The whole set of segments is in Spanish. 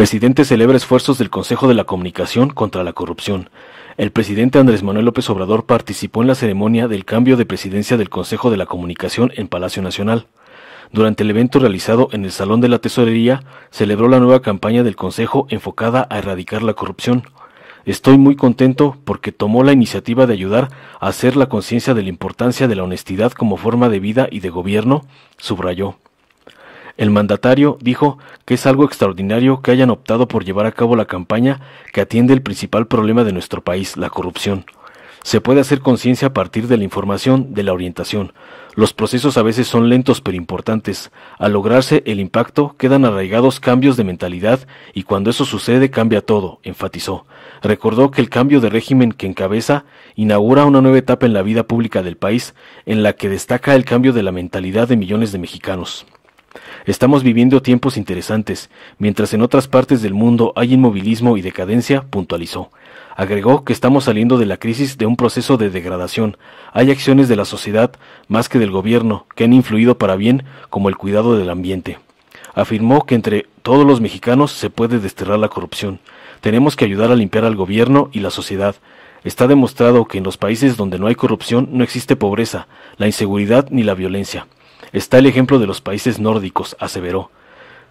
Presidente celebra esfuerzos del Consejo de la Comunicación contra la Corrupción. El presidente Andrés Manuel López Obrador participó en la ceremonia del cambio de presidencia del Consejo de la Comunicación en Palacio Nacional. Durante el evento realizado en el Salón de la Tesorería, celebró la nueva campaña del Consejo enfocada a erradicar la corrupción. Estoy muy contento porque tomó la iniciativa de ayudar a hacer la conciencia de la importancia de la honestidad como forma de vida y de gobierno, subrayó. El mandatario dijo que es algo extraordinario que hayan optado por llevar a cabo la campaña que atiende el principal problema de nuestro país, la corrupción. Se puede hacer conciencia a partir de la información, de la orientación. Los procesos a veces son lentos pero importantes. Al lograrse el impacto, quedan arraigados cambios de mentalidad y cuando eso sucede cambia todo, enfatizó. Recordó que el cambio de régimen que encabeza inaugura una nueva etapa en la vida pública del país, en la que destaca el cambio de la mentalidad de millones de mexicanos. Estamos viviendo tiempos interesantes, mientras en otras partes del mundo hay inmovilismo y decadencia, puntualizó. Agregó que estamos saliendo de la crisis de un proceso de degradación. Hay acciones de la sociedad, más que del gobierno, que han influido para bien, como el cuidado del ambiente. Afirmó que entre todos los mexicanos se puede desterrar la corrupción. Tenemos que ayudar a limpiar al gobierno y la sociedad. Está demostrado que en los países donde no hay corrupción no existe pobreza, la inseguridad ni la violencia. Está el ejemplo de los países nórdicos, aseveró.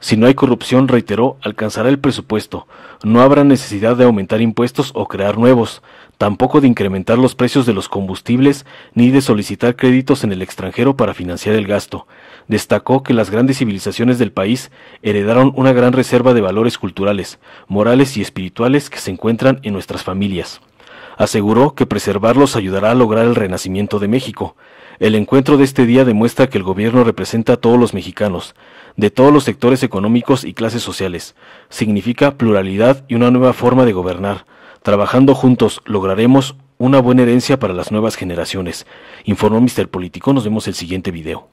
Si no hay corrupción, reiteró, alcanzará el presupuesto. No habrá necesidad de aumentar impuestos o crear nuevos, tampoco de incrementar los precios de los combustibles, ni de solicitar créditos en el extranjero para financiar el gasto. Destacó que las grandes civilizaciones del país heredaron una gran reserva de valores culturales, morales y espirituales que se encuentran en nuestras familias. Aseguró que preservarlos ayudará a lograr el renacimiento de México. El encuentro de este día demuestra que el gobierno representa a todos los mexicanos, de todos los sectores económicos y clases sociales. Significa pluralidad y una nueva forma de gobernar. Trabajando juntos lograremos una buena herencia para las nuevas generaciones, informó Mr. Político. Nos vemos el siguiente video.